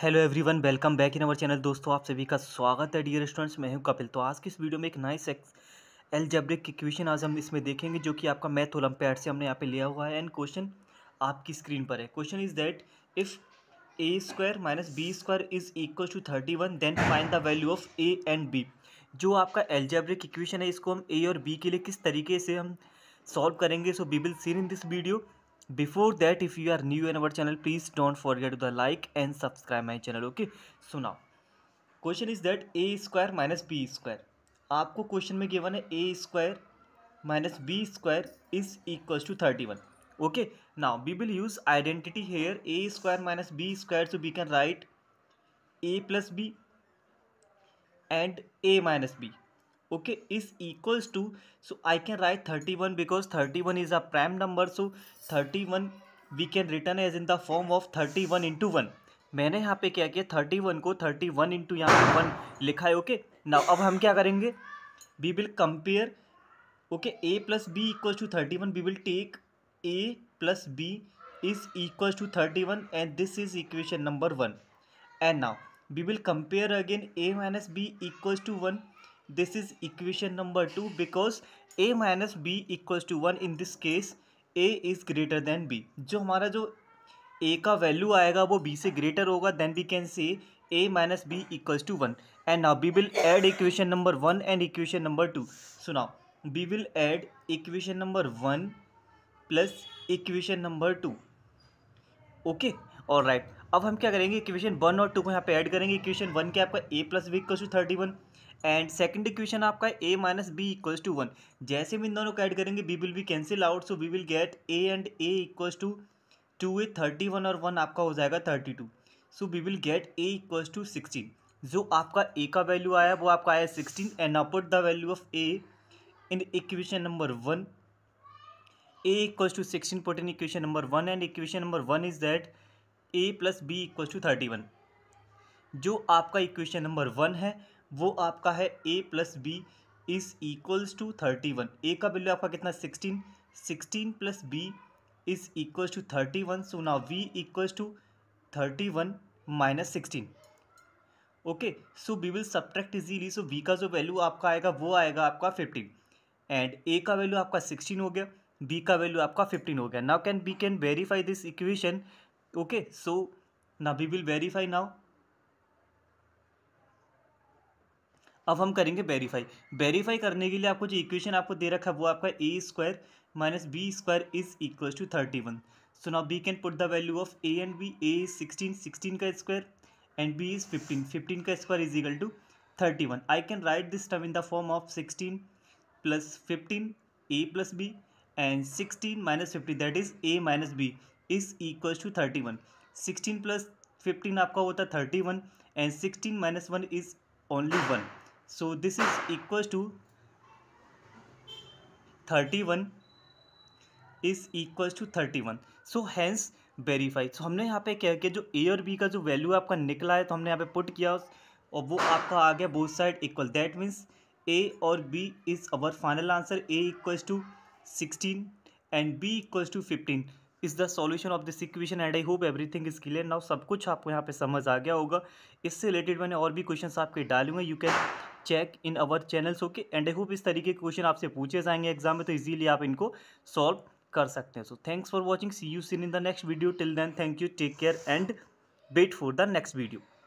hello everyone welcome back in our channel दोस्तों आप सभी का स्वागत है डियर स्टूडेंट्स मैं हूं कपिल तो आज की इस वीडियो में एक नाइस एलजेब्रिक की क्वेश्चन आज हम इसमें देखेंगे जो कि आपका मैथ ओलम्पियाड से हमने यहाँ पे लिया हुआ है एंड क्वेश्चन आपकी स्क्रीन पर है question is that if a square minus b square is equal to thirty one then find the value of a and b जो आपका एलजेब्रिक इक्वेशन है इसको हम ए और बी के लिए किस तरीके से हम सॉल्व करेंगे so we will seen in this video before that if you are new in our channel please don't forget the like and subscribe my channel okay सुनाओ question is that a square minus b square आपको question में given है a square minus b square is equal to thirty one okay ना we will use identity here a square minus b square to we can right A plus b and a minus b okay is equals to so I can write thirty one because thirty one is a prime number so thirty one we can return as in the form of thirty one into one मैंने यहाँ पे क्या किया thirty one को thirty one into यहाँ one लिखा है okay ना अब हम क्या करेंगे we will compare okay a plus b equal to thirty one we will take a plus b is equal to thirty one and this is equation number one and now we will compare again a minus b equals to one this is equation number two because a minus b equals to one in this case a is greater than b जो हमारा जो ए का value आएगा वो B से greater होगा then we can say a minus b equals to one and now we will add equation number one and equation number two सुना we will add equation number one plus equation number two okay और right अब हम क्या करेंगे equation one और to को यहाँ पे ऐड करेंगे इक्वेशन वन के आपका a plus b equals to thirty one and second equation आपका a minus b equals to one जैसे हम इन दोनों को ऐड करेंगे b will be cancel out so we will get a and a equals to two a thirty one और one आपका हो जाएगा thirty two so we will get a equals to sixteen जो आपका ए का value आया वो आपका आया sixteen and put the value of a in equation number one a equals to sixteen put in equation number one and equation number one is that a plus b equal to thirty one जो आपका equation number one है वो आपका है a plus b is equals to thirty one a का value आपका कितना sixteen sixteen plus b is equals to thirty one so ना b equals to thirty one minus sixteen okay so we will subtract easily so b का जो value आपका आएगा वो आएगा आपका फिफ्टीन एंड ए का वैल्यू आपका सिक्सटीन हो गया बी का वैल्यू आपका फिफ्टीन हो गया now can we can verify this equation okay so now we will verify now अब हम करेंगे वेरीफाई वेरीफाई करने के लिए आपको जो इक्वेशन आपको दे रखा है वो आपका a square minus b square is equal to thirty one so now we can put the value of a and b a is sixteen sixteen का square and b is fifteen fifteen का square is equal to thirty one I can write this term in the form of sixteen plus fifteen a plus b and sixteen minus fifteen that is a minus b is equal to thirty one sixteen plus fifteen आपका होता है thirty one and sixteen minus one is only one so this is equal to thirty one is equal to thirty one so hence verify so हमने यहाँ पे क्या किया जो ए और बी का जो वैल्यू आपका निकला है तो हमने यहाँ पे पुट किया और वो आपका आ गया both side equal that means a और b is our final answer a equal to sixteen and b equal to fifteen is the solution of this equation and I hope everything is clear now सब कुछ आपको यहाँ पे समझ आ गया होगा इससे रिलेटेड मैंने और भी क्वेश्चन आपके डालूंगा you can check in our channels okay and I hope इस तरीके के क्वेश्चन आपसे पूछे जाएंगे एग्जाम में तो इजीली आप इनको सॉल्व कर सकते हैं so thanks for watching see you seen in the next video till then thank you take care and wait for the next video